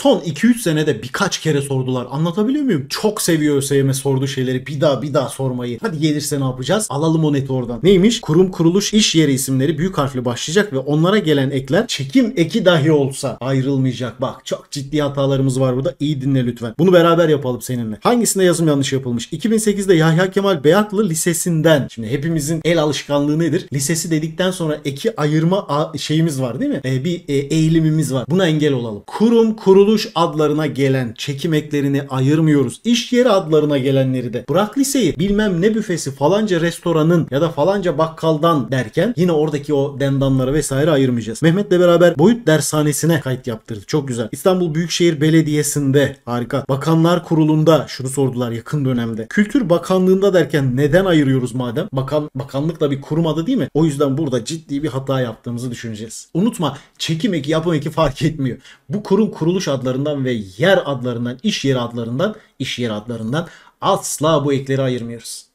son 2-3 senede birkaç kere sordular. Anlatabiliyor muyum? Çok seviyor ÖSYM sorduğu şeyleri bir daha bir daha sormayı. Hadi gelirse ne yapacağız? Alalım o neti oradan. Neymiş? Kurum kuruluş iş yeri isimleri büyük harfle başlayacak ve onlara gelen ekler çekim eki dahi olsa ayrılmayacak. Bak çok ciddi hatalarımız var burada. İyi dinle lütfen. Bunu beraber yapalım seninle. Hangisinde yazım yanlış yapılmış? 2008'de Yahya Kemal Beyatlı Lisesi'nden. Şimdi hepimizin el alışkanlığı nedir? Lisesi dedikten sonra eki ayırma şeyimiz var değil mi? Ee, bir e, eğilimimiz var. Buna engel olalım. Kurum kuruluş kuruluş adlarına gelen çekimeklerini ayırmıyoruz. İş yeri adlarına gelenleri de. Bırak liseyi bilmem ne büfesi falanca restoranın ya da falanca bakkaldan derken yine oradaki o dendanları vesaire ayırmayacağız. Mehmet'le beraber boyut dershanesine kayıt yaptırdı. Çok güzel. İstanbul Büyükşehir Belediyesi'nde harika. Bakanlar Kurulu'nda şunu sordular yakın dönemde. Kültür Bakanlığı'nda derken neden ayırıyoruz madem? Bakan, bakanlık da bir kurum adı değil mi? O yüzden burada ciddi bir hata yaptığımızı düşüneceğiz. Unutma çekim eki yapım eki fark etmiyor. Bu kurum kuruluş adı adlarından ve yer adlarından, iş yeri adlarından, iş yeri adlarından asla bu ekleri ayırmıyoruz.